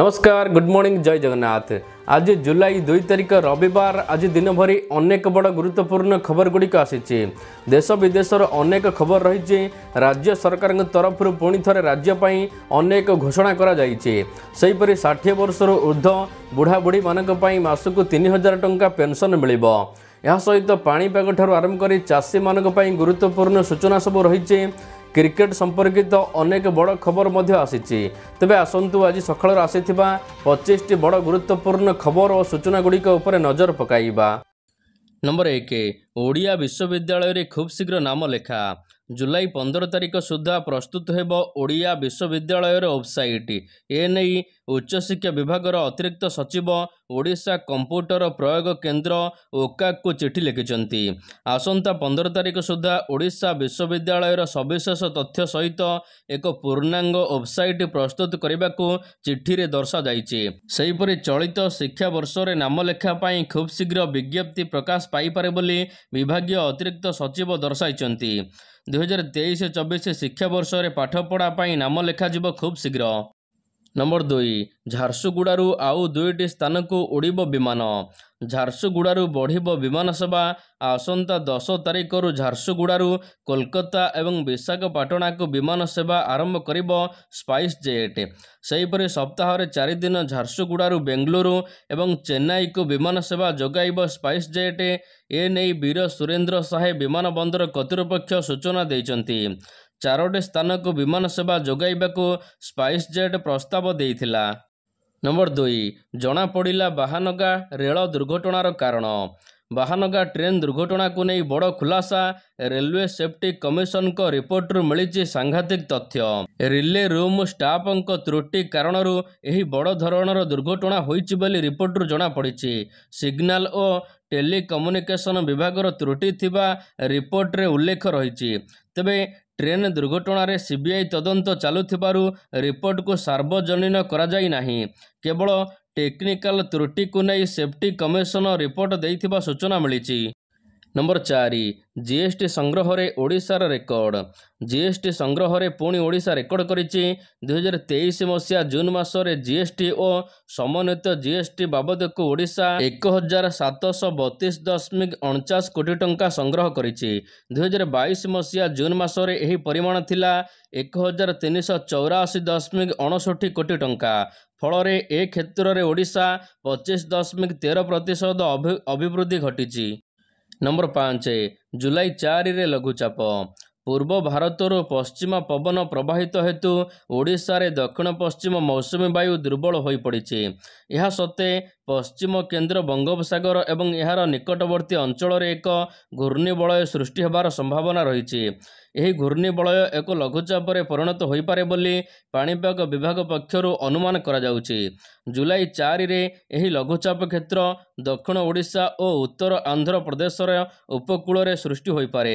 ନମସ୍କାର good morning ଜୟ ଜଗନ୍ନାଥ ଆଜି ଜୁଲାଇ ଦୁଇ ତାରିଖ ରବିବାର ଆଜି ଦିନଭରି ଅନେକ ବଡ଼ ଗୁରୁତ୍ୱପୂର୍ଣ୍ଣ ଖବରଗୁଡ଼ିକ ଆସିଛି ଦେଶ ବିଦେଶର ଅନେକ ଖବର ରହିଛି ରାଜ୍ୟ ସରକାରଙ୍କ ତରଫରୁ ପୁଣି ଥରେ ରାଜ୍ୟ ପାଇଁ ଅନେକ ଘୋଷଣା କରାଯାଇଛି ସେହିପରି ଷାଠିଏ ବର୍ଷରୁ ଉର୍ଦ୍ଧ ବୁଢ଼ାବୁଢ଼ୀମାନଙ୍କ ପାଇଁ ମାସକୁ ତିନି ହଜାର ଟଙ୍କା ପେନ୍ସନ୍ ମିଳିବ ଏହା ସହିତ ପାଣିପାଗଠାରୁ ଆରମ୍ଭ କରି ଚାଷୀମାନଙ୍କ ପାଇଁ ଗୁରୁତ୍ୱପୂର୍ଣ୍ଣ ସୂଚନା ସବୁ ରହିଛି କ୍ରିକେଟ୍ ସମ୍ପର୍କିତ ଅନେକ ବଡ଼ ଖବର ମଧ୍ୟ ଆସିଛି ତେବେ ଆସନ୍ତୁ ଆଜି ସକାଳରେ ଆସିଥିବା ପଚିଶଟି ବଡ଼ ଗୁରୁତ୍ୱପୂର୍ଣ୍ଣ ଖବର ଓ ସୂଚନାଗୁଡ଼ିକ ଉପରେ ନଜର ପକାଇବା ନମ୍ବର ଏକ ଓଡ଼ିଆ ବିଶ୍ୱବିଦ୍ୟାଳୟରେ ଖୁବ୍ ଶୀଘ୍ର ନାମ ଲେଖା ଜୁଲାଇ ପନ୍ଦର ତାରିଖ ସୁଦ୍ଧା ପ୍ରସ୍ତୁତ ହେବ ଓଡ଼ିଆ ବିଶ୍ୱବିଦ୍ୟାଳୟର ୱେବସାଇଟ୍ ଏ ନେଇ ଉଚ୍ଚଶିକ୍ଷା ବିଭାଗର ଅତିରିକ୍ତ ସଚିବ ଓଡ଼ିଶା କମ୍ପ୍ୟୁଟର ପ୍ରୟୋଗ କେନ୍ଦ୍ର ଓକାକୁ ଚିଠି ଲେଖିଛନ୍ତି ଆସନ୍ତା ପନ୍ଦର ତାରିଖ ସୁଦ୍ଧା ଓଡ଼ିଶା ବିଶ୍ୱବିଦ୍ୟାଳୟର ସବିଶେଷ ତଥ୍ୟ ସହିତ ଏକ ପୂର୍ଣ୍ଣାଙ୍ଗ ୱେବସାଇଟ୍ ପ୍ରସ୍ତୁତ କରିବାକୁ ଚିଠିରେ ଦର୍ଶାଯାଇଛି ସେହିପରି ଚଳିତ ଶିକ୍ଷାବର୍ଷରେ ନାମ ଲେଖା ପାଇଁ ଖୁବ୍ ଶୀଘ୍ର ବିଜ୍ଞପ୍ତି ପ୍ରକାଶ ପାଇପାରେ ବୋଲି ବିଭାଗୀୟ ଅତିରିକ୍ତ ସଚିବ ଦର୍ଶାଇଛନ୍ତି ଦୁଇହଜାର ତେଇଶ ଚବିଶ ଶିକ୍ଷାବର୍ଷରେ ପାଠପଢ଼ା ପାଇଁ ନାମ ଲେଖାଯିବ ଖୁବ୍ ଶୀଘ୍ର ନମ୍ବର ଦୁଇ ଝାରସୁଗୁଡ଼ାରୁ ଆଉ ଦୁଇଟି ସ୍ଥାନକୁ ଉଡ଼ିବ ବିମାନ ଝାରସୁଗୁଡ଼ାରୁ ବଢ଼ିବ ବିମାନ ସେବା ଆସନ୍ତା ଦଶ ତାରିଖରୁ ଝାରସୁଗୁଡ଼ାରୁ କୋଲକାତା ଏବଂ ବିଶାଖାପାଟଣାକୁ ବିମାନ ସେବା ଆରମ୍ଭ କରିବ ସ୍ପାଇସ୍ ଜେଟ୍ ସେହିପରି ସପ୍ତାହରେ ଚାରିଦିନ ଝାରସୁଗୁଡ଼ାରୁ ବେଙ୍ଗାଲୁରୁ ଏବଂ ଚେନ୍ନାଇକୁ ବିମାନ ସେବା ଯୋଗାଇବ ସ୍ପାଇସ୍ ଜେଟ୍ ଏ ନେଇ ବୀର ସୁରେନ୍ଦ୍ର ସାହେ ବିମାନ ବନ୍ଦର କର୍ତ୍ତୃପକ୍ଷ ସୂଚନା ଦେଇଛନ୍ତି ଚାରୋଟି ସ୍ଥାନକୁ ବିମାନ ସେବା ଯୋଗାଇବାକୁ ସ୍ପାଇସ୍ ଜେଟ୍ ପ୍ରସ୍ତାବ ଦେଇଥିଲା ନମ୍ବର ଦୁଇ ଜଣାପଡ଼ିଲା ବାହାନଗା ରେଳ ଦୁର୍ଘଟଣାର କାରଣ ବାହାନଗା ଟ୍ରେନ୍ ଦୁର୍ଘଟଣାକୁ ନେଇ ବଡ଼ ଖୁଲାସା ରେଲୱେ ସେଫ୍ଟି କମିଶନଙ୍କ ରିପୋର୍ଟରୁ ମିଳିଛି ସାଂଘାତିକ ତଥ୍ୟ ରିଲେ ରୁମ୍ ଷ୍ଟାଫ୍ଙ୍କ ତ୍ରୁଟି କାରଣରୁ ଏହି ବଡ଼ ଧରଣର ଦୁର୍ଘଟଣା ହୋଇଛି ବୋଲି ରିପୋର୍ଟରୁ ଜଣାପଡ଼ିଛି ସିଗ୍ନାଲ୍ ଓ ଟେଲିକମ୍ୟୁନିକେସନ୍ ବିଭାଗର ତ୍ରୁଟି ଥିବା ରିପୋର୍ଟରେ ଉଲ୍ଲେଖ ରହିଛି ତେବେ ଟ୍ରେନ୍ ଦୁର୍ଘଟଣାରେ ସିବିଆଇ ତଦନ୍ତ ଚାଲୁଥିବାରୁ ରିପୋର୍ଟକୁ ସାର୍ବଜନୀନ କରାଯାଇ ନାହିଁ କେବଳ ଟେକ୍ନିକାଲ୍ ତ୍ରୁଟିକୁ ନେଇ ସେଫ୍ଟି କମିଶନ ରିପୋର୍ଟ ଦେଇଥିବା ସୂଚନା ମିଳିଛି ନମ୍ବର ଚାରି ଜି ଏସ୍ ଟି ସଂଗ୍ରହରେ ଓଡ଼ିଶାର ରେକର୍ଡ ଜି ଏସ୍ ଟି ସଂଗ୍ରହରେ ପୁଣି ଓଡ଼ିଶା ରେକର୍ଡ କରିଛି ଦୁଇହଜାର ତେଇଶ ମସିହା ଜୁନ୍ ମାସରେ ଜି ଏସ୍ ଟି ଓ ସମନ୍ୱିତ ଜି ଏସ୍ ଟି ବାବଦକୁ ଓଡ଼ିଶା ଏକ ହଜାର ସାତଶହ ବତିଶ ଦଶମିକ ଅଣଚାଶ କୋଟି ଟଙ୍କା ସଂଗ୍ରହ କରିଛି ଦୁଇହଜାର ବାଇଶ ମସିହା ଜୁନ୍ ମାସରେ ଏହି ପରିମାଣ ଥିଲା ଏକ ହଜାର ତିନିଶହ ଚଉରାଅଶୀ ଦଶମିକ ଅଣଷଠି କୋଟି ଟଙ୍କା ଫଳରେ ଏ କ୍ଷେତ୍ରରେ ଓଡ଼ିଶା ପଚିଶ ଦଶମିକ ତେର ପ୍ରତିଶତ ଅଭିବୃଦ୍ଧି ଘଟିଛି ନମ୍ବର ପାଞ୍ଚ ଜୁଲାଇ ଚାରିରେ ଲଘୁଚାପ ପୂର୍ବ ଭାରତରୁ ପଶ୍ଚିମ ପବନ ପ୍ରବାହିତ ହେତୁ ଓଡ଼ିଶାରେ ଦକ୍ଷିଣ ପଶ୍ଚିମ ମୌସୁମୀ ବାୟୁ ଦୁର୍ବଳ ହୋଇପଡ଼ିଛି ଏହା ସତ୍ତ୍ୱେ ପଶ୍ଚିମ କେନ୍ଦ୍ର ବଙ୍ଗୋପସାଗର ଏବଂ ଏହାର ନିକଟବର୍ତ୍ତୀ ଅଞ୍ଚଳରେ ଏକ ଘୂର୍ଣ୍ଣିବଳୟ ସୃଷ୍ଟି ହେବାର ସମ୍ଭାବନା ରହିଛି ଏହି ଘୂର୍ଣ୍ଣିବଳୟ ଏକ ଲଘୁଚାପରେ ପରିଣତ ହୋଇପାରେ ବୋଲି ପାଣିପାଗ ବିଭାଗ ପକ୍ଷରୁ ଅନୁମାନ କରାଯାଉଛି ଜୁଲାଇ ଚାରିରେ ଏହି ଲଘୁଚାପ କ୍ଷେତ୍ର ଦକ୍ଷିଣ ଓଡ଼ିଶା ଓ ଉତ୍ତର ଆନ୍ଧ୍ରପ୍ରଦେଶର ଉପକୂଳରେ ସୃଷ୍ଟି ହୋଇପାରେ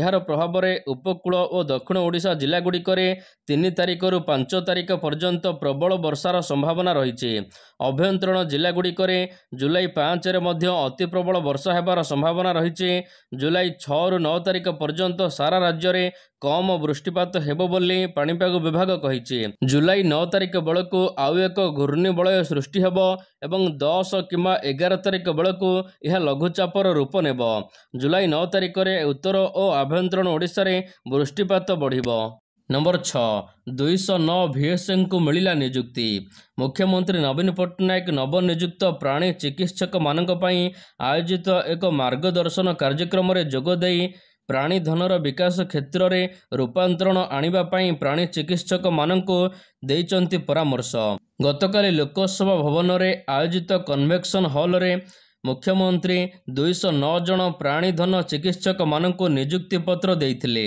ଏହାର ପ୍ରଭାବରେ ଉପକୂଳ ଓ ଦକ୍ଷିଣ ଓଡ଼ିଶା ଜିଲ୍ଲାଗୁଡ଼ିକରେ ତିନି ତାରିଖରୁ ପାଞ୍ଚ ତାରିଖ ପର୍ଯ୍ୟନ୍ତ ପ୍ରବଳ ବର୍ଷାର ସମ୍ଭାବନା ରହିଛି ଆଭ୍ୟନ୍ତରୀଣ ଜିଲ୍ଲାଗୁଡ଼ିକରେ ଜୁଲାଇ ପାଞ୍ଚରେ ମଧ୍ୟ ଅତି ପ୍ରବଳ ବର୍ଷା ହେବାର ସମ୍ଭାବନା ରହିଛି ଜୁଲାଇ ଛଅରୁ ନଅ ତାରିଖ ପର୍ଯ୍ୟନ୍ତ ସାରା ରାଜ୍ୟ ଅଞ୍ଚଳରେ କମ୍ ବୃଷ୍ଟିପାତ ହେବ ବୋଲି ପାଣିପାଗ ବିଭାଗ କହିଛି ଜୁଲାଇ ନଅ ତାରିଖ ବେଳକୁ ଆଉ ଏକ ଘୂର୍ଣ୍ଣିବଳୟ ସୃଷ୍ଟି ହେବ ଏବଂ ଦଶ କିମ୍ବା ଏଗାର ତାରିଖ ବେଳକୁ ଏହା ଲଘୁଚାପର ରୂପ ନେବ ଜୁଲାଇ ନଅ ତାରିଖରେ ଉତ୍ତର ଓ ଆଭ୍ୟନ୍ତରୀଣ ଓଡ଼ିଶାରେ ବୃଷ୍ଟିପାତ ବଢ଼ିବ ନମ୍ବର ଛଅ ଦୁଇଶହ ନଅ ଭିଏସ୍ଏଙ୍କୁ ମିଳିଲା ନିଯୁକ୍ତି ମୁଖ୍ୟମନ୍ତ୍ରୀ ନବୀନ ପଟ୍ଟନାୟକ ନବନିଯୁକ୍ତ ପ୍ରାଣୀ ଚିକିତ୍ସକମାନଙ୍କ ପାଇଁ ଆୟୋଜିତ ଏକ ମାର୍ଗଦର୍ଶନ କାର୍ଯ୍ୟକ୍ରମରେ ଯୋଗଦେଇ ପ୍ରାଣୀଧନର ବିକାଶ କ୍ଷେତ୍ରରେ ରୂପାନ୍ତରଣ ଆଣିବା ପାଇଁ ପ୍ରାଣୀ ଚିକିତ୍ସକମାନଙ୍କୁ ଦେଇଛନ୍ତି ପରାମର୍ଶ ଗତକାଲି ଲୋକସଭା ଭବନରେ ଆୟୋଜିତ କନଭେକ୍ସନ୍ ହଲ୍ରେ ମୁଖ୍ୟମନ୍ତ୍ରୀ ଦୁଇଶହ ନଅ ଜଣ ପ୍ରାଣୀଧନ ଚିକିତ୍ସକମାନଙ୍କୁ ନିଯୁକ୍ତି ପତ୍ର ଦେଇଥିଲେ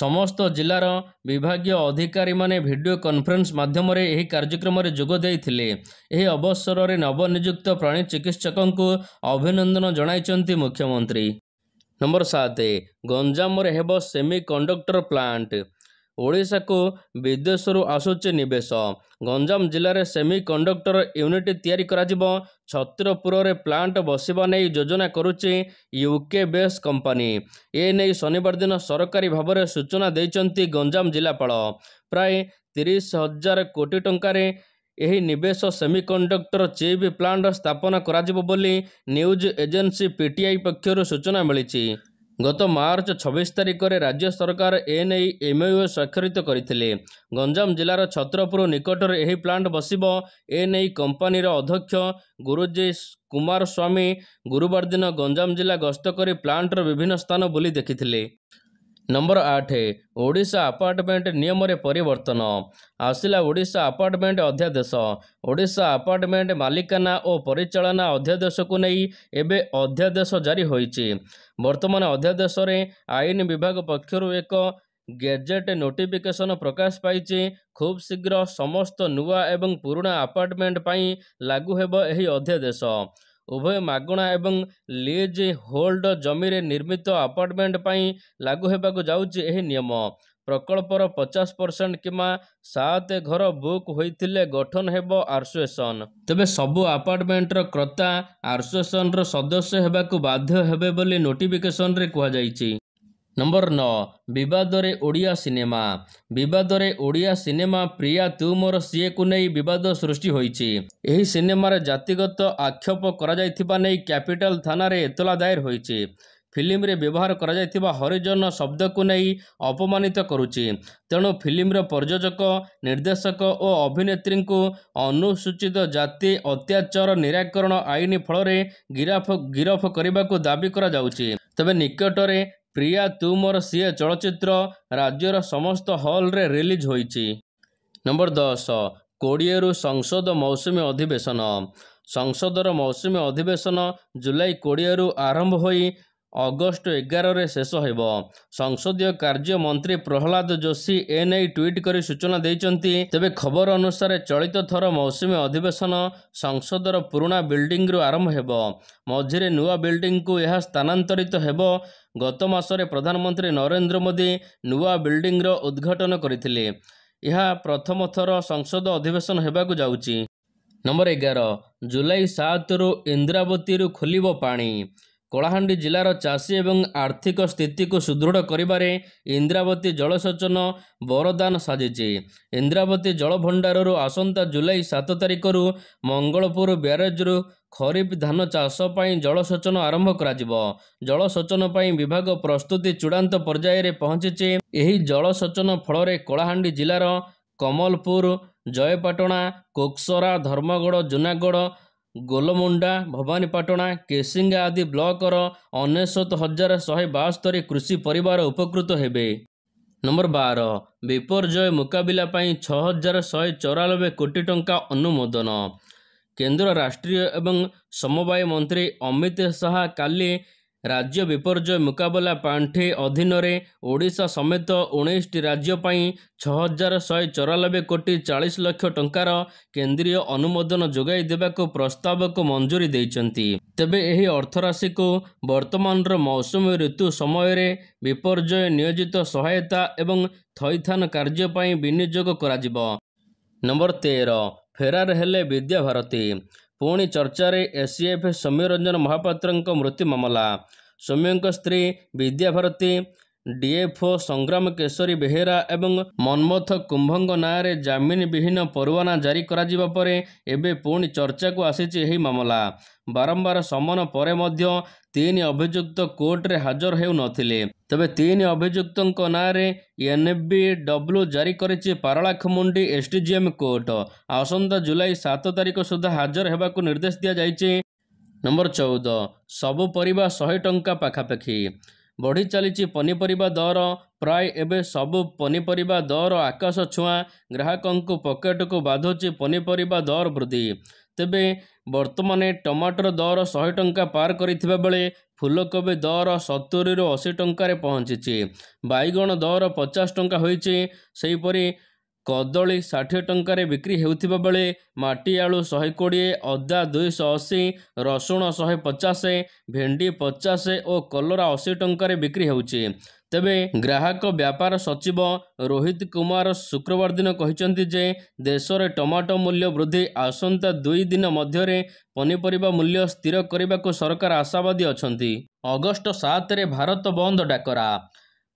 ସମସ୍ତ ଜିଲ୍ଲାର ବିଭାଗୀୟ ଅଧିକାରୀମାନେ ଭିଡ଼ିଓ କନଫରେନ୍ସ ମାଧ୍ୟମରେ ଏହି କାର୍ଯ୍ୟକ୍ରମରେ ଯୋଗ ଦେଇଥିଲେ ଏହି ଅବସରରେ ନବନିଯୁକ୍ତ ପ୍ରାଣୀ ଚିକିତ୍ସକଙ୍କୁ ଅଭିନନ୍ଦନ ଜଣାଇଛନ୍ତି ମୁଖ୍ୟମନ୍ତ୍ରୀ ନମ୍ବର ସାତ ଗଞ୍ଜାମରେ ହେବ ସେମି କଣ୍ଡକ୍ଟର ପ୍ଲାଣ୍ଟ ଓଡ଼ିଶାକୁ ବିଦେଶରୁ ଆସୁଛି ନିବେଶ ଗଞ୍ଜାମ ଜିଲ୍ଲାରେ ସେମି କଣ୍ଡକ୍ଟର ୟୁନିଟ୍ ତିଆରି କରାଯିବ ଛତ୍ରପୁରରେ ପ୍ଲାଣ୍ଟ ବସିବା ନେଇ ଯୋଜନା କରୁଛି ୟୁକେ ବେସ୍ କମ୍ପାନୀ ଏ ନେଇ ଶନିବାର ଦିନ ସରକାରୀ ଭାବରେ ସୂଚନା ଦେଇଛନ୍ତି ଗଞ୍ଜାମ ଜିଲ୍ଲାପାଳ ପ୍ରାୟ ତିରିଶ ହଜାର କୋଟି ଟଙ୍କାରେ ଏହି ନିବେଶ ସେମିକଣ୍ଡକ୍ଟର ଚିପ୍ ପ୍ଲାଣ୍ଟ ସ୍ଥାପନ କରାଯିବ ବୋଲି ନ୍ୟୁଜ୍ ଏଜେନ୍ସି ପିଟିଆଇ ପକ୍ଷରୁ ସୂଚନା ମିଳିଛି ଗତ ମାର୍ଚ୍ଚ ଛବିଶ ତାରିଖରେ ରାଜ୍ୟ ସରକାର ଏ ନେଇ ଏମ୍ଓ ସ୍ୱାକ୍ଷରିତ କରିଥିଲେ ଗଞ୍ଜାମ ଜିଲ୍ଲାର ଛତ୍ରପୁର ନିକଟରେ ଏହି ପ୍ଲାଣ୍ଟ ବସିବ ଏ ନେଇ କମ୍ପାନୀର ଅଧ୍ୟକ୍ଷ ଗୁରୁଜୀ କୁମାର ସ୍ୱାମୀ ଗୁରୁବାର ଦିନ ଗଞ୍ଜାମ ଜିଲ୍ଲା ଗସ୍ତ କରି ପ୍ଲାଣ୍ଟର ବିଭିନ୍ନ ସ୍ଥାନ ବୁଲି ଦେଖିଥିଲେ ନମ୍ବର ଆଠ ଓଡ଼ିଶା ଆପାର୍ଟମେଣ୍ଟ ନିୟମରେ ପରିବର୍ତ୍ତନ ଆସିଲା ଓଡ଼ିଶା ଆପାର୍ଟମେଣ୍ଟ ଅଧ୍ୟାଦେଶ ଓଡ଼ିଶା ଆପାର୍ଟମେଣ୍ଟ ମାଲିକାନା ଓ ପରିଚାଳନା ଅଧ୍ୟାଦେଶକୁ ନେଇ ଏବେ ଅଧ୍ୟାଦେଶ ଜାରି ହୋଇଛି ବର୍ତ୍ତମାନ ଅଧ୍ୟାଦେଶରେ ଆଇନ ବିଭାଗ ପକ୍ଷରୁ ଏକ ଗେଜେଟ୍ ନୋଟିଫିକେସନ୍ ପ୍ରକାଶ ପାଇଛି ଖୁବ୍ ଶୀଘ୍ର ସମସ୍ତ ନୂଆ ଏବଂ ପୁରୁଣା ଆପାର୍ଟମେଣ୍ଟ ପାଇଁ ଲାଗୁ ହେବ ଏହି ଅଧ୍ୟାଦେଶ ଉଭୟ ମାଗଣା ଏବଂ ଲିଜ୍ ହୋଲ୍ଡ ଜମିରେ ନିର୍ମିତ ଆପାର୍ଟମେଣ୍ଟ ପାଇଁ ଲାଗୁ ହେବାକୁ ଯାଉଛି ଏହି ନିୟମ ପ୍ରକଳ୍ପର ପଚାଶ ପରସେଣ୍ଟ କିମ୍ବା ସାତ ଘର ବୁକ୍ ହୋଇଥିଲେ ଗଠନ ହେବ ଆର୍ସୋସିଏସନ୍ ତେବେ ସବୁ ଆପାର୍ଟମେଣ୍ଟର କ୍ରତା ଆର୍ସୋସିଏସନ୍ର ସଦସ୍ୟ ହେବାକୁ ବାଧ୍ୟ ହେବେ ବୋଲି ନୋଟିଫିକେସନ୍ରେ କୁହାଯାଇଛି ନମ୍ବର ନଅ ବିବାଦରେ ଓଡ଼ିଆ ସିନେମା ବିବାଦରେ ଓଡ଼ିଆ ସିନେମା ପ୍ରିୟା ତୁ ମୋର ସିଏକୁ ନେଇ ବିବାଦ ସୃଷ୍ଟି ହୋଇଛି ଏହି ସିନେମାରେ ଜାତିଗତ ଆକ୍ଷେପ କରାଯାଇଥିବା ନେଇ କ୍ୟାପିଟାଲ ଥାନାରେ ଏତଲା ଦାୟର ହୋଇଛି ଫିଲ୍ମରେ ବ୍ୟବହାର କରାଯାଇଥିବା ହରିଜନ ଶବ୍ଦକୁ ନେଇ ଅପମାନିତ କରୁଛି ତେଣୁ ଫିଲ୍ମର ପ୍ରଯୋଜକ ନିର୍ଦ୍ଦେଶକ ଓ ଅଭିନେତ୍ରୀଙ୍କୁ ଅନୁସୂଚିତ ଜାତି ଅତ୍ୟାଚାର ନିରାକରଣ ଆଇନ ଫଳରେ ଗିରଫ ଗିରଫ କରିବାକୁ ଦାବି କରାଯାଉଛି ତେବେ ନିକଟରେ ପ୍ରିୟା ତୁ ମୋର ସିଏ ଚଳଚ୍ଚିତ୍ର ରାଜ୍ୟର ସମସ୍ତ ହଲ୍ରେ ରିଲିଜ୍ ହୋଇଛି ନମ୍ବର ଦଶ କୋଡ଼ିଏରୁ ସଂସଦ ମୌସୁମୀ ଅଧିବେଶନ ସଂସଦର ମୌସୁମୀ ଅଧିବେଶନ ଜୁଲାଇ କୋଡ଼ିଏରୁ ଆରମ୍ଭ ହୋଇ ଅଗଷ୍ଟ ଏଗାରରେ ଶେଷ ହେବ ସଂସଦୀୟ କାର୍ଯ୍ୟ ମନ୍ତ୍ରୀ ପ୍ରହ୍ଲାଦ ଯୋଶୀ ଏ ନେଇ ଟ୍ୱିଟ୍ କରି ସୂଚନା ଦେଇଛନ୍ତି ତେବେ ଖବର ଅନୁସାରେ ଚଳିତ ଥର ମୌସୁମୀ ଅଧିବେଶନ ସଂସଦର ପୁରୁଣା ବିଲ୍ଡିଂରୁ ଆରମ୍ଭ ହେବ ମଝିରେ ନୂଆ ବିଲ୍ଡିଂକୁ ଏହା ସ୍ଥାନାନ୍ତରିତ ହେବ ଗତ ମାସରେ ପ୍ରଧାନମନ୍ତ୍ରୀ ନରେନ୍ଦ୍ର ମୋଦି ନୂଆ ବିଲ୍ଡିଂର ଉଦ୍ଘାଟନ କରିଥିଲେ ଏହା ପ୍ରଥମ ଥର ସଂସଦ ଅଧିବେଶନ ହେବାକୁ ଯାଉଛି ନମ୍ବର ଏଗାର ଜୁଲାଇ ସାତରୁ ଇନ୍ଦ୍ରାବତୀରୁ ଖୋଲିବ ପାଣି କଳାହାଣ୍ଡି ଜିଲ୍ଲାର ଚାଷୀ ଏବଂ ଆର୍ଥିକ ସ୍ଥିତିକୁ ସୁଦୃଢ଼ କରିବାରେ ଇନ୍ଦ୍ରାବତୀ ଜଳସେଚନ ବରଦାନ ସାଜିଛି ଇନ୍ଦ୍ରାବତୀ ଜଳଭଣ୍ଡାରରୁ ଆସନ୍ତା ଜୁଲାଇ ସାତ ତାରିଖରୁ ମଙ୍ଗଳପୁର ବ୍ୟାରେଜରୁ ଖରିଫ ଧାନ ଚାଷ ପାଇଁ ଜଳସେଚନ ଆରମ୍ଭ କରାଯିବ ଜଳସେଚନ ପାଇଁ ବିଭାଗ ପ୍ରସ୍ତୁତି ଚୂଡ଼ାନ୍ତ ପର୍ଯ୍ୟାୟରେ ପହଞ୍ଚିଛି ଏହି ଜଳସେଚନ ଫଳରେ କଳାହାଣ୍ଡି ଜିଲ୍ଲାର କମଲପୁର ଜୟପାଟଣା କୋକସରା ଧର୍ମଗଡ଼ ଜୁନାଗଡ଼ ଗୋଲମୁଣ୍ଡା ଭବାନୀପାଟଣା କେସିଙ୍ଗା ଆଦି ବ୍ଲକର ଅନେଶତ ହଜାର ଶହେ ବାସ୍ତରି କୃଷି ପରିବାର ଉପକୃତ ହେବେ ନମ୍ବର ବାର ବିପର୍ଯ୍ୟୟ ମୁକାବିଲା ପାଇଁ ଛଅ ହଜାର ଶହେ ଚଉରାନବେ କୋଟି ଟଙ୍କା ଅନୁମୋଦନ କେନ୍ଦ୍ର ରାଷ୍ଟ୍ରୀୟ ଏବଂ ସମବାୟ ମନ୍ତ୍ରୀ ଅମିତ ଶାହା କାଲି ରାଜ୍ୟ ବିପର୍ଯ୍ୟୟ ମୁକାବିଲା ପାଣ୍ଠି ଅଧୀନରେ ଓଡ଼ିଶା ସମେତ ଉଣେଇଶଟି ରାଜ୍ୟ ପାଇଁ ଛଅ ହଜାର ଶହେ ଚଉରାନବେ କୋଟି ଚାଳିଶ ଲକ୍ଷ ଟଙ୍କାର କେନ୍ଦ୍ରୀୟ ଅନୁମୋଦନ ଯୋଗାଇ ଦେବାକୁ ପ୍ରସ୍ତାବକୁ ମଞ୍ଜୁରୀ ଦେଇଛନ୍ତି ତେବେ ଏହି ଅର୍ଥରାଶିକୁ ବର୍ତ୍ତମାନର ମୌସୁମୀ ଋତୁ ସମୟରେ ବିପର୍ଯ୍ୟୟ ନିୟୋଜିତ ସହାୟତା ଏବଂ ଥଇଥାନ କାର୍ଯ୍ୟ ପାଇଁ ବିନିଯୋଗ କରାଯିବ ନମ୍ବର ତେର ଫେରାର ହେଲେ ବିଦ୍ୟାଭାରତୀ ପୁଣି ଚର୍ଚ୍ଚାରେ ଏସ୍ସିଏଫ୍ ସୌମ୍ୟରଞ୍ଜନ ମହାପାତ୍ରଙ୍କ ମୃତ୍ୟୁ ମାମଲା ସୌମ୍ୟଙ୍କ ସ୍ତ୍ରୀ ବିଦ୍ୟାଭାରତୀ ଡିଏଫ୍ଓ ସଂଗ୍ରାମ କେଶରୀ ବେହେରା ଏବଂ ମନ୍ମଥ କୁମ୍ଭଙ୍କ ନାଁରେ ଜାମିନ ବିହୀନ ପରୱାନା ଜାରି କରାଯିବା ପରେ ଏବେ ପୁଣି ଚର୍ଚ୍ଚାକୁ ଆସିଛି ଏହି ମାମଲା ବାରମ୍ବାର ସମନ ପରେ ମଧ୍ୟ ତିନି ଅଭିଯୁକ୍ତ କୋର୍ଟରେ ହାଜର ହେଉନଥିଲେ ତେବେ ତିନି ଅଭିଯୁକ୍ତଙ୍କ ନାଁରେ ଏନ୍ବି ଡବ୍ଲ୍ୟୁ ଜାରି କରିଛି ପାରଳାଖମୁଣ୍ଡି ଏସ୍ଡିଜିଏମ୍ କୋର୍ଟ ଆସନ୍ତା ଜୁଲାଇ ସାତ ତାରିଖ ସୁଦ୍ଧା ହାଜର ହେବାକୁ ନିର୍ଦ୍ଦେଶ ଦିଆଯାଇଛି ନମ୍ବର ଚଉଦ ସବୁ ପରିବା ଶହେ ଟଙ୍କା ପାଖାପାଖି ବଢ଼ି ଚାଲିଛି ପନିପରିବା ଦର ପ୍ରାୟ ଏବେ ସବୁ ପନିପରିବା ଦର ଆକାଶ ଛୁଆଁ ଗ୍ରାହକଙ୍କୁ ପକେଟକୁ ବାଧୁଛି ପନିପରିବା ଦର ବୃଦ୍ଧି ତେବେ ବର୍ତ୍ତମାନ ଟମାଟର ଦର ଶହେ ଟଙ୍କା ପାର କରିଥିବା ବେଳେ ଫୁଲକୋବି ଦର ସତୁରିରୁ ଅଶୀ ଟଙ୍କାରେ ପହଞ୍ଚିଛି ବାଇଗଣ ଦର ପଚାଶ ଟଙ୍କା ହୋଇଛି ସେହିପରି କଦଳୀ ଷାଠିଏ ଟଙ୍କାରେ ବିକ୍ରି ହେଉଥିବା ବେଳେ ମାଟି ଆଳୁ ଶହେ କୋଡ଼ିଏ ଅଦା ଦୁଇଶହ ଅଶୀ ରସୁଣ ଶହେ ପଚାଶ ଭେଣ୍ଡି ପଚାଶ ଓ କଲରା ଅଶୀ ଟଙ୍କାରେ ବିକ୍ରି ହେଉଛି ତେବେ ଗ୍ରାହକ ବ୍ୟାପାର ସଚିବ ରୋହିତ କୁମାର ଶୁକ୍ରବାର ଦିନ କହିଛନ୍ତି ଯେ ଦେଶରେ ଟମାଟୋ ମୂଲ୍ୟ ବୃଦ୍ଧି ଆସନ୍ତା ଦୁଇ ଦିନ ମଧ୍ୟରେ ପନିପରିବା ମୂଲ୍ୟ ସ୍ଥିର କରିବାକୁ ସରକାର ଆଶାବାଦୀ ଅଛନ୍ତି ଅଗଷ୍ଟ ସାତରେ ଭାରତ ବନ୍ଦ ଡାକରା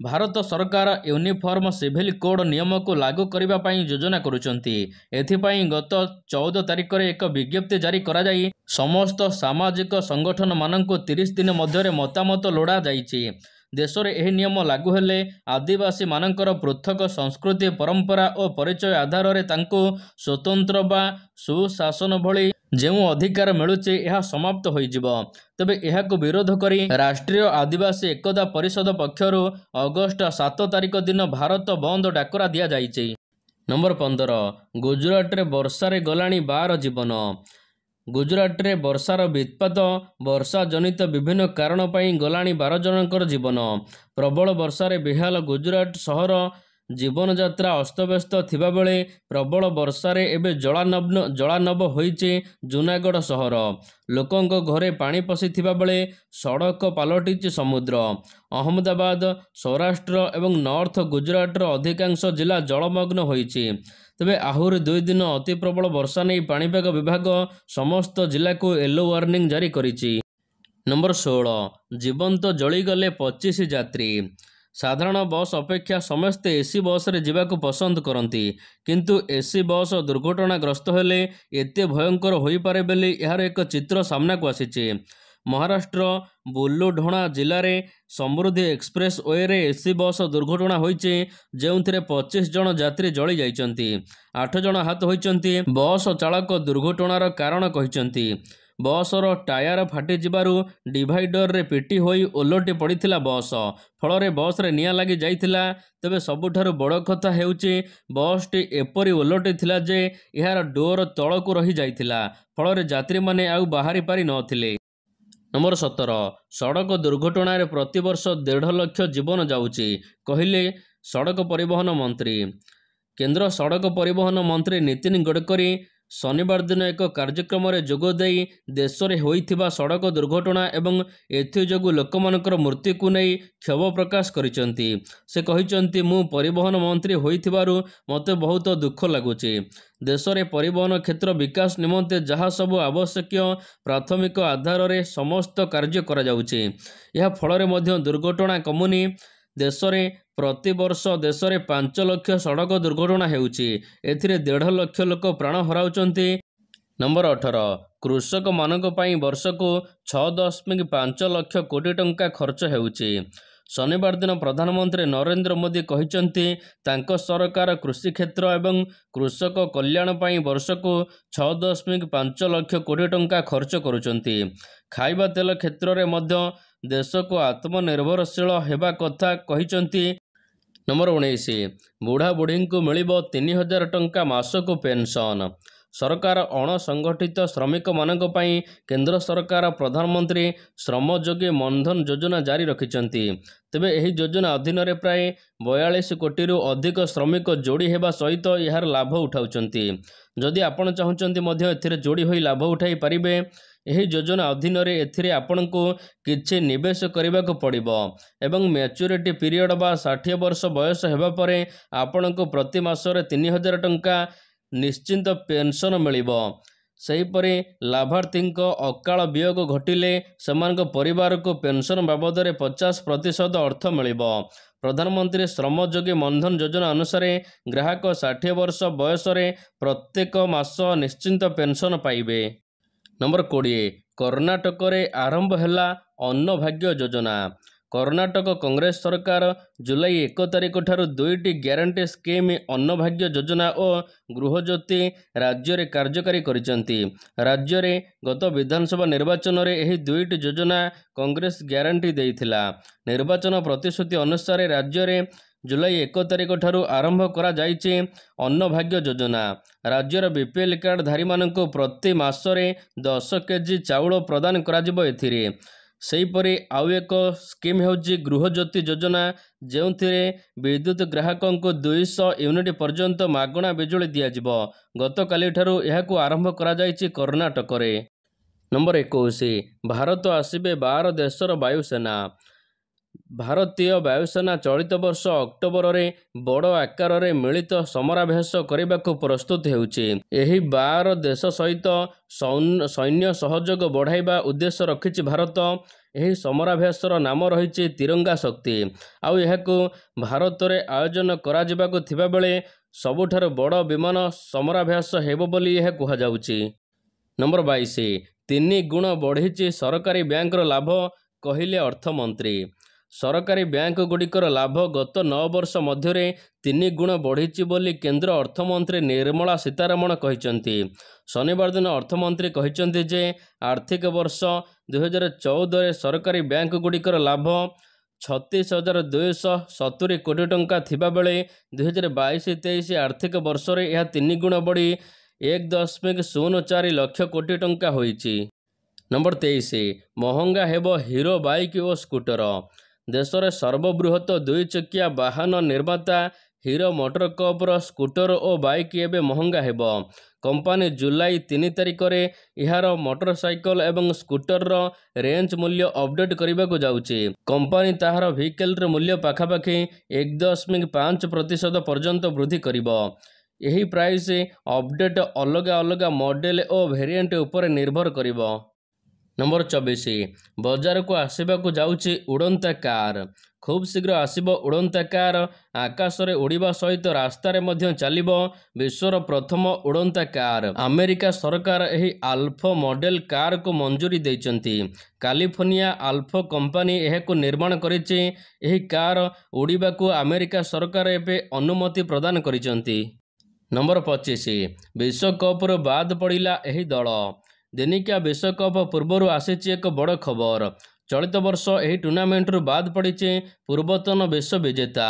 ଭାରତ ସରକାର ୟୁନିଫର୍ମ ସିଭିଲ୍ କୋଡ୍ ନିୟମକୁ ଲାଗୁ କରିବା ପାଇଁ ଯୋଜନା କରୁଛନ୍ତି ଏଥିପାଇଁ ଗତ ଚଉଦ ତାରିଖରେ ଏକ ବିଜ୍ଞପ୍ତି ଜାରି କରାଯାଇ ସମସ୍ତ ସାମାଜିକ ସଂଗଠନମାନଙ୍କୁ ତିରିଶ ଦିନ ମଧ୍ୟରେ ମତାମତ ଲୋଡ଼ାଯାଇଛି ଦେଶରେ ଏହି ନିୟମ ଲାଗୁ ହେଲେ ଆଦିବାସୀମାନଙ୍କର ପୃଥକ ସଂସ୍କୃତି ପରମ୍ପରା ଓ ପରିଚୟ ଆଧାରରେ ତାଙ୍କୁ ସ୍ୱତନ୍ତ୍ର ବା ସୁଶାସନ ଭଳି ଯେଉଁ ଅଧିକାର ମିଳୁଛି ଏହା ସମାପ୍ତ ହୋଇଯିବ ତେବେ ଏହାକୁ ବିରୋଧ କରି ରାଷ୍ଟ୍ରୀୟ ଆଦିବାସୀ ଏକତା ପରିଷଦ ପକ୍ଷରୁ ଅଗଷ୍ଟ ସାତ ତାରିଖ ଦିନ ଭାରତ ବନ୍ଦ ଡାକରା ଦିଆଯାଇଛି ନମ୍ବର ପନ୍ଦର ଗୁଜୁରାଟରେ ବର୍ଷାରେ ଗଲାଣି ବାର ଜୀବନ ଗୁଜୁରାଟରେ ବର୍ଷାର ବିତ୍ପାତ ବର୍ଷା ଜନିତ ବିଭିନ୍ନ କାରଣ ପାଇଁ ଗଲାଣି ବାର ଜଣଙ୍କର ଜୀବନ ପ୍ରବଳ ବର୍ଷାରେ ବେହାଲ ଗୁଜୁରାଟ ସହର ଜୀବନଯାତ୍ରା ଅସ୍ତବ୍ୟସ୍ତ ଥିବାବେଳେ ପ୍ରବଳ ବର୍ଷାରେ ଏବେ ଜଳାନଗ୍ନ ଜଳାନବ ହୋଇଛି ଜୁନାଗଡ଼ ସହର ଲୋକଙ୍କ ଘରେ ପାଣି ପଶିଥିବା ବେଳେ ସଡ଼କ ପାଲଟିଛି ସମୁଦ୍ର ଅହମ୍ମଦାବାଦ ସୌରାଷ୍ଟ୍ର ଏବଂ ନର୍ଥ ଗୁଜୁରାଟର ଅଧିକାଂଶ ଜିଲ୍ଲା ଜଳମଗ୍ନ ହୋଇଛି ତେବେ ଆହୁରି ଦୁଇ ଦିନ ଅତି ପ୍ରବଳ ବର୍ଷା ନେଇ ପାଣିପାଗ ବିଭାଗ ସମସ୍ତ ଜିଲ୍ଲାକୁ ୟେଲୋ ୱାର୍ଣ୍ଣିଂ ଜାରି କରିଛି ନମ୍ବର ଷୋହଳ ଜୀବନ୍ତ ଜଳିଗଲେ ପଚିଶ ଯାତ୍ରୀ ସାଧାରଣ ବସ୍ ଅପେକ୍ଷା ସମସ୍ତେ ଏସି ବସ୍ରେ ଯିବାକୁ ପସନ୍ଦ କରନ୍ତି କିନ୍ତୁ ଏସି ବସ୍ ଦୁର୍ଘଟଣାଗ୍ରସ୍ତ ହେଲେ ଏତେ ଭୟଙ୍କର ହୋଇପାରେ ବୋଲି ଏହାର ଏକ ଚିତ୍ର ସାମ୍ନାକୁ ଆସିଛି ମହାରାଷ୍ଟ୍ର ବୁଲୁଢ଼ଣା ଜିଲ୍ଲାରେ ସମୃଦ୍ଧି ଏକ୍ସପ୍ରେସ୍ ୱେରେ ଏସି ବସ୍ ଦୁର୍ଘଟଣା ହୋଇଛି ଯେଉଁଥିରେ ପଚିଶ ଜଣ ଯାତ୍ରୀ ଜଳିଯାଇଛନ୍ତି ଆଠ ଜଣ ଆହତ ହୋଇଛନ୍ତି ବସ୍ ଚାଳକ ଦୁର୍ଘଟଣାର କାରଣ କହିଛନ୍ତି ବସ୍ର ଟାୟାର ଫାଟିଯିବାରୁ ଡିଭାଇଡରରେ ପିଟି ହୋଇ ଓଲଟି ପଡ଼ିଥିଲା ବସ୍ ଫଳରେ ବସ୍ରେ ନିଆଁ ଲାଗି ଯାଇଥିଲା ତେବେ ସବୁଠାରୁ ବଡ଼ କଥା ହେଉଛି ବସ୍ଟି ଏପରି ଓଲଟିଥିଲା ଯେ ଏହାର ଡୋର ତଳକୁ ରହିଯାଇଥିଲା ଫଳରେ ଯାତ୍ରୀମାନେ ଆଉ ବାହାରି ପାରିନଥିଲେ ନମ୍ବର ସତର ସଡ଼କ ଦୁର୍ଘଟଣାରେ ପ୍ରତିବର୍ଷ ଦେଢ଼ ଲକ୍ଷ ଜୀବନ ଯାଉଛି କହିଲେ ସଡ଼କ ପରିବହନ ମନ୍ତ୍ରୀ କେନ୍ଦ୍ର ସଡ଼କ ପରିବହନ ମନ୍ତ୍ରୀ ନୀତିନ ଗଡ଼କରୀ ଶନିବାର ଦିନ ଏକ କାର୍ଯ୍ୟକ୍ରମରେ ଯୋଗ ଦେଇ ଦେଶରେ ହୋଇଥିବା ସଡ଼କ ଦୁର୍ଘଟଣା ଏବଂ ଏଥିଯୋଗୁଁ ଲୋକମାନଙ୍କର ମୃତ୍ୟୁକୁ ନେଇ କ୍ଷୋଭ ପ୍ରକାଶ କରିଛନ୍ତି ସେ କହିଛନ୍ତି ମୁଁ ପରିବହନ ମନ୍ତ୍ରୀ ହୋଇଥିବାରୁ ମୋତେ ବହୁତ ଦୁଃଖ ଲାଗୁଛି ଦେଶରେ ପରିବହନ କ୍ଷେତ୍ର ବିକାଶ ନିମନ୍ତେ ଯାହା ସବୁ ଆବଶ୍ୟକୀୟ ପ୍ରାଥମିକ ଆଧାରରେ ସମସ୍ତ କାର୍ଯ୍ୟ କରାଯାଉଛି ଏହା ଫଳରେ ମଧ୍ୟ ଦୁର୍ଘଟଣା କମୁନି ଦେଶରେ ପ୍ରତିବର୍ଷ ଦେଶରେ ପାଞ୍ଚ ଲକ୍ଷ ସଡ଼କ ଦୁର୍ଘଟଣା ହେଉଛି ଏଥିରେ ଦେଢ଼ ଲକ୍ଷ ଲୋକ ପ୍ରାଣ ହରାଉଛନ୍ତି ନମ୍ବର ଅଠର କୃଷକମାନଙ୍କ ପାଇଁ ବର୍ଷକୁ ଛଅ ଦଶମିକ ପାଞ୍ଚ ଲକ୍ଷ କୋଟି ଟଙ୍କା ଖର୍ଚ୍ଚ ହେଉଛି ଶନିବାର ଦିନ ପ୍ରଧାନମନ୍ତ୍ରୀ ନରେନ୍ଦ୍ର ମୋଦି କହିଛନ୍ତି ତାଙ୍କ ସରକାର କୃଷିକ୍ଷେତ୍ର ଏବଂ କୃଷକ କଲ୍ୟାଣ ପାଇଁ ବର୍ଷକୁ ଛଅ ଦଶମିକ ପାଞ୍ଚ ଲକ୍ଷ କୋଟି ଟଙ୍କା ଖର୍ଚ୍ଚ କରୁଛନ୍ତି ଖାଇବା ତେଲ କ୍ଷେତ୍ରରେ ମଧ୍ୟ ଦେଶକୁ ଆତ୍ମନିର୍ଭରଶୀଳ ହେବା କଥା କହିଛନ୍ତି ନମ୍ବର ଉଣେଇଶ ବୁଢ଼ା ବୁଢ଼ୀଙ୍କୁ ମିଳିବ ତିନି ହଜାର ଟଙ୍କା ମାସକୁ ପେନ୍ସନ୍ ସରକାର ଅଣସଂଗଠିତ ଶ୍ରମିକମାନଙ୍କ ପାଇଁ କେନ୍ଦ୍ର ସରକାର ପ୍ରଧାନମନ୍ତ୍ରୀ ଶ୍ରମଯୋଗୀ ମନଧନ ଯୋଜନା ଜାରି ରଖିଛନ୍ତି ତେବେ ଏହି ଯୋଜନା ଅଧୀନରେ ପ୍ରାୟ ବୟାଳିଶ କୋଟିରୁ ଅଧିକ ଶ୍ରମିକ ଯୋଡ଼ି ହେବା ସହିତ ଏହାର ଲାଭ ଉଠାଉଛନ୍ତି ଯଦି ଆପଣ ଚାହୁଁଛନ୍ତି ମଧ୍ୟ ଏଥିରେ ଯୋଡ଼ି ହୋଇ ଲାଭ ଉଠାଇ ପାରିବେ ଏହି ଯୋଜନା ଅଧୀନରେ ଏଥିରେ ଆପଣଙ୍କୁ କିଛି ନିବେଶ କରିବାକୁ ପଡ଼ିବ ଏବଂ ମ୍ୟାଚୁରିଟି ପିରିୟଡ଼ ବା ଷାଠିଏ ବର୍ଷ ବୟସ ହେବା ପରେ ଆପଣଙ୍କୁ ପ୍ରତି ମାସରେ ତିନି ହଜାର ଟଙ୍କା ନିଶ୍ଚିନ୍ତ ପେନ୍ସନ୍ ମିଳିବ ସେହିପରି ଲାଭାର୍ଥୀଙ୍କ ଅକାଳ ବିୟୋଗ ଘଟିଲେ ସେମାନଙ୍କ ପରିବାରକୁ ପେନ୍ସନ୍ ବାବଦରେ ପଚାଶ ପ୍ରତିଶତ ଅର୍ଥ ମିଳିବ ପ୍ରଧାନମନ୍ତ୍ରୀ ଶ୍ରମଯୋଗୀ ମନ୍ଧନ ଯୋଜନା ଅନୁସାରେ ଗ୍ରାହକ ଷାଠିଏ ବର୍ଷ ବୟସରେ ପ୍ରତ୍ୟେକ ମାସ ନିଶ୍ଚିନ୍ତ ପେନ୍ସନ୍ ପାଇବେ ନମ୍ବର କୋଡ଼ିଏ କର୍ଣ୍ଣାଟକରେ ଆରମ୍ଭ ହେଲା ଅନ୍ନଭାଗ୍ୟ ଯୋଜନା କର୍ଣ୍ଣାଟକ କଂଗ୍ରେସ ସରକାର ଜୁଲାଇ ଏକ ତାରିଖ ଠାରୁ ଦୁଇଟି ଗ୍ୟାରେଣ୍ଟି ସ୍କିମ୍ ଅନ୍ନଭାଗ୍ୟ ଯୋଜନା ଓ ଗୃହଜ୍ୟୋତି ରାଜ୍ୟରେ କାର୍ଯ୍ୟକାରୀ କରିଛନ୍ତି ରାଜ୍ୟରେ ଗତ ବିଧାନସଭା ନିର୍ବାଚନରେ ଏହି ଦୁଇଟି ଯୋଜନା କଂଗ୍ରେସ ଗ୍ୟାରେଣ୍ଟି ଦେଇଥିଲା ନିର୍ବାଚନ ପ୍ରତିଶ୍ରୁତି ଅନୁସାରେ ରାଜ୍ୟରେ ଜୁଲାଇ ଏକ ତାରିଖ ଠାରୁ ଆରମ୍ଭ କରାଯାଇଛି ଅନ୍ନ ଭାଗ୍ୟ ଯୋଜନା ରାଜ୍ୟର ବିପିଏଲ୍ କାର୍ଡ଼ଧାରୀମାନଙ୍କୁ ପ୍ରତି ମାସରେ ଦଶ କେଜି ଚାଉଳ ପ୍ରଦାନ କରାଯିବ ଏଥିରେ ସେହିପରି ଆଉ ଏକ ସ୍କିମ୍ ହେଉଛି ଗୃହଜ୍ୟୋତି ଯୋଜନା ଯେଉଁଥିରେ ବିଦ୍ୟୁତ୍ ଗ୍ରାହକଙ୍କୁ ଦୁଇଶହ ୟୁନିଟ୍ ପର୍ଯ୍ୟନ୍ତ ମାଗଣା ବିଜୁଳି ଦିଆଯିବ ଗତକାଲିଠାରୁ ଏହାକୁ ଆରମ୍ଭ କରାଯାଇଛି କର୍ଣ୍ଣାଟକରେ ନମ୍ବର ଏକୋଇଶ ଭାରତ ଆସିବେ ବାର ଦେଶର ବାୟୁସେନା ଭାରତୀୟ ବାୟୁସେନା ଚଳିତ ବର୍ଷ ଅକ୍ଟୋବରରେ ବଡ଼ ଆକାରରେ ମିଳିତ ସମରାଭ୍ୟାସ କରିବାକୁ ପ୍ରସ୍ତୁତ ହେଉଛି ଏହି ବାର ଦେଶ ସହିତ ସୈନ୍ୟ ସହଯୋଗ ବଢ଼ାଇବା ଉଦ୍ଦେଶ୍ୟ ରଖିଛି ଭାରତ ଏହି ସମରାଭ୍ୟାସର ନାମ ରହିଛି ତିରଙ୍ଗା ଶକ୍ତି ଆଉ ଏହାକୁ ଭାରତରେ ଆୟୋଜନ କରାଯିବାକୁ ଥିବାବେଳେ ସବୁଠାରୁ ବଡ଼ ବିମାନ ସମରାଭ୍ୟାସ ହେବ ବୋଲି ଏହା କୁହାଯାଉଛି ନମ୍ବର ବାଇଶ ତିନି ଗୁଣ ବଢ଼ିଛି ସରକାରୀ ବ୍ୟାଙ୍କର ଲାଭ କହିଲେ ଅର୍ଥମନ୍ତ୍ରୀ ସରକାରୀ ବ୍ୟାଙ୍କଗୁଡ଼ିକର ଲାଭ ଗତ ନଅ ବର୍ଷ ମଧ୍ୟରେ ତିନି ଗୁଣ ବଢ଼ିଛି ବୋଲି କେନ୍ଦ୍ର ଅର୍ଥମନ୍ତ୍ରୀ ନିର୍ମଳା ସୀତାରମଣ କହିଛନ୍ତି ଶନିବାର ଦିନ ଅର୍ଥମନ୍ତ୍ରୀ କହିଛନ୍ତି ଯେ ଆର୍ଥିକ ବର୍ଷ ଦୁଇହଜାର ଚଉଦରେ ସରକାରୀ ବ୍ୟାଙ୍କଗୁଡ଼ିକର ଲାଭ ଛତିଶ ହଜାର ଦୁଇଶହ ସତୁରି କୋଟି ଟଙ୍କା ଥିବାବେଳେ ଦୁଇହଜାର ବାଇଶ ତେଇଶ ଆର୍ଥିକ ବର୍ଷରେ ଏହା ତିନି ଗୁଣ ବଢ଼ି ଏକ ଦଶମିକ ଶୂନ ଚାରି ଲକ୍ଷ କୋଟି ଟଙ୍କା ହୋଇଛି ନମ୍ବର ତେଇଶ ମହଙ୍ଗା ହେବ ହିରୋ ବାଇକ୍ ଓ ସ୍କୁଟର ଦେଶରେ ସର୍ବବୃହତ୍ ଚକିଆ ବାହନ ନିର୍ମାତା ହିରୋ ମୋଟର କପ୍ର ସ୍କୁଟର ଓ ବାଇକ୍ ଏବେ ମହଙ୍ଗା ହେବ କମ୍ପାନୀ ଜୁଲାଇ ତିନି ତାରିଖରେ ଏହାର ମଟରସାଇକେଲ ଏବଂ ସ୍କୁଟରର ରେଞ୍ଜ ମୂଲ୍ୟ ଅପଡେଟ୍ କରିବାକୁ ଯାଉଛି କମ୍ପାନୀ ତାହାର ଭେହିକଲ୍ର ମୂଲ୍ୟ ପାଖାପାଖି ଏକ ଦଶମିକ ପାଞ୍ଚ ପ୍ରତିଶତ ପର୍ଯ୍ୟନ୍ତ ବୃଦ୍ଧି କରିବ ଏହି ପ୍ରାଇସ୍ ଅପଡେଟ୍ ଅଲଗା ଅଲଗା ମଡ଼େଲ୍ ଓ ଭେରିଏଣ୍ଟ ଉପରେ ନିର୍ଭର କରିବ ନମ୍ବର ଚବିଶ ବଜାରକୁ ଆସିବାକୁ ଯାଉଛି ଉଡ଼ନ୍ତା କାର୍ ଖୁବ୍ ଶୀଘ୍ର ଆସିବ ଉଡ଼ନ୍ତା କାର୍ ଆକାଶରେ ଉଡ଼ିବା ସହିତ ରାସ୍ତାରେ ମଧ୍ୟ ଚାଲିବ ବିଶ୍ୱର ପ୍ରଥମ ଉଡ଼ନ୍ତା କାର୍ ଆମେରିକା ସରକାର ଏହି ଆଲଫୋ ମଡ଼େଲ କାର୍କୁ ମଞ୍ଜୁରୀ ଦେଇଛନ୍ତି କାଲିଫର୍ଣ୍ଣିଆ ଆଲଫୋ କମ୍ପାନୀ ଏହାକୁ ନିର୍ମାଣ କରିଛି ଏହି କାର୍ ଉଡ଼ିବାକୁ ଆମେରିକା ସରକାର ଏବେ ଅନୁମତି ପ୍ରଦାନ କରିଛନ୍ତି ନମ୍ବର ପଚିଶ ବିଶ୍ୱକପ୍ରୁ ବାଦ୍ ପଡ଼ିଲା ଏହି ଦଳ ଦିନିକିଆ ବିଶ୍ୱକପ୍ ପୂର୍ବରୁ ଆସିଛି ଏକ ବଡ଼ ଖବର ଚଳିତ ବର୍ଷ ଏହି ଟୁର୍ଣ୍ଣାମେଣ୍ଟରୁ ବାଦ୍ ପଡ଼ିଛି ପୂର୍ବତନ ବିଶ୍ୱ ବିଜେତା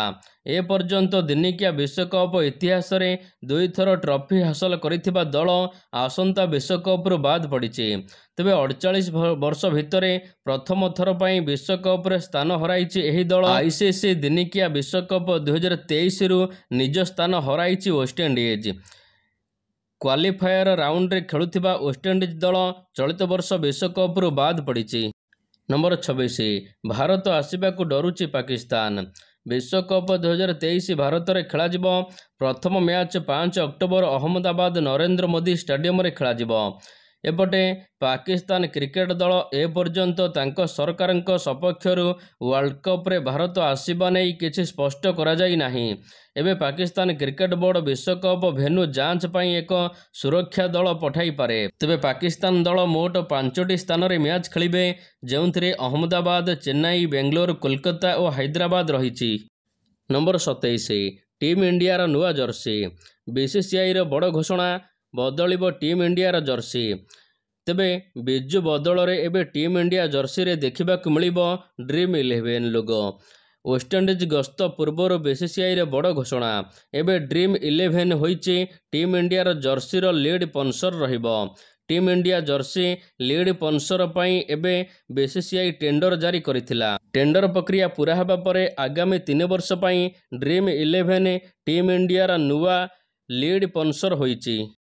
ଏପର୍ଯ୍ୟନ୍ତ ଦିନିକିଆ ବିଶ୍ୱକପ୍ ଇତିହାସରେ ଦୁଇଥର ଟ୍ରଫି ହାସଲ କରିଥିବା ଦଳ ଆସନ୍ତା ବିଶ୍ୱକପ୍ରୁ ବାଦ୍ ପଡ଼ିଛି ତେବେ ଅଡ଼ଚାଳିଶ ବର୍ଷ ଭିତରେ ପ୍ରଥମ ଥର ପାଇଁ ବିଶ୍ୱକପ୍ରେ ସ୍ଥାନ ହରାଇଛି ଏହି ଦଳ ଆଇସିସି ଦିନିକିଆ ବିଶ୍ୱକପ୍ ଦୁଇହଜାର ତେଇଶରୁ ନିଜ ସ୍ଥାନ ହରାଇଛି ୱେଷ୍ଟଇଣ୍ଡିଜ୍ କ୍ୱାଲିଫାୟର ରାଉଣ୍ଡରେ ଖେଳୁଥିବା ୱେଷ୍ଟଇଣ୍ଡିଜ୍ ଦଳ ଚଳିତ ବର୍ଷ ବିଶ୍ୱକପ୍ରୁ ବାଦ୍ ପଡ଼ିଛି ନମ୍ବର ଛବିଶ ଭାରତ ଆସିବାକୁ ଡରୁଛି ପାକିସ୍ତାନ ବିଶ୍ୱକପ୍ ଦୁଇହଜାର ତେଇଶ ଭାରତରେ ଖେଳାଯିବ ପ୍ରଥମ ମ୍ୟାଚ୍ ପାଞ୍ଚ ଅକ୍ଟୋବର ଅହମ୍ମଦାବାଦ ନରେନ୍ଦ୍ର ମୋଦି ଷ୍ଟାଡ଼ିୟମ୍ରେ ଖେଳାଯିବ ଏପଟେ ପାକିସ୍ତାନ କ୍ରିକେଟ୍ ଦଳ ଏପର୍ଯ୍ୟନ୍ତ ତାଙ୍କ ସରକାରଙ୍କ ସପକ୍ଷରୁ ୱାର୍ଲ୍ଡ କପ୍ରେ ଭାରତ ଆସିବା ନେଇ କିଛି ସ୍ପଷ୍ଟ କରାଯାଇ ନାହିଁ ଏବେ ପାକିସ୍ତାନ କ୍ରିକେଟ୍ ବୋର୍ଡ଼ ବିଶ୍ୱକପ୍ ଭେନୁ ଯାଞ୍ଚ ପାଇଁ ଏକ ସୁରକ୍ଷା ଦଳ ପଠାଇପାରେ ତେବେ ପାକିସ୍ତାନ ଦଳ ମୋଟ ପାଞ୍ଚଟି ସ୍ଥାନରେ ମ୍ୟାଚ୍ ଖେଳିବେ ଯେଉଁଥିରେ ଅହମ୍ମଦାବାଦ ଚେନ୍ନାଇ ବେଙ୍ଗାଲୁରୁ କୋଲକାତା ଓ ହାଇଦ୍ରାବାଦ ରହିଛି ନମ୍ବର ସତେଇଶ ଟିମ୍ ଇଣ୍ଡିଆର ନୂଆ ଜର୍ସି ବିସିସିଆଇର ବଡ଼ ଘୋଷଣା ବଦଳିବ ଟିମ୍ ଇଣ୍ଡିଆର ଜର୍ସି ତେବେ ବିଜୁ ବଦଳରେ ଏବେ ଟିମ୍ ଇଣ୍ଡିଆ ଜର୍ସିରେ ଦେଖିବାକୁ ମିଳିବ ଡ୍ରିମ୍ ଇଲେଭେନ୍ ଲୋଗ ୱେଷ୍ଟଇଣ୍ଡିଜ୍ ଗସ୍ତ ପୂର୍ବରୁ ବିସିସିଆଇରେ ବଡ଼ ଘୋଷଣା ଏବେ ଡ୍ରିମ୍ ଇଲେଭେନ୍ ହୋଇଛି ଟିମ୍ ଇଣ୍ଡିଆର ଜର୍ସିର ଲିଡ୍ ପନ୍ସର ରହିବ team India jersey lead sponsor ପାଇଁ ଏବେ ବିସିସିଆଇ ଟେଣ୍ଡର ଜାରି କରିଥିଲା ଟେଣ୍ଡର ପ୍ରକ୍ରିୟା ପୂରା ହେବା ପରେ ଆଗାମୀ ତିନି ବର୍ଷ ପାଇଁ ଡ୍ରିମ୍ ଇଲେଭେନ୍ ଟିମ୍ ଇଣ୍ଡିଆର ନୂଆ ଲିଡ୍ ପନ୍ସର ହୋଇଛି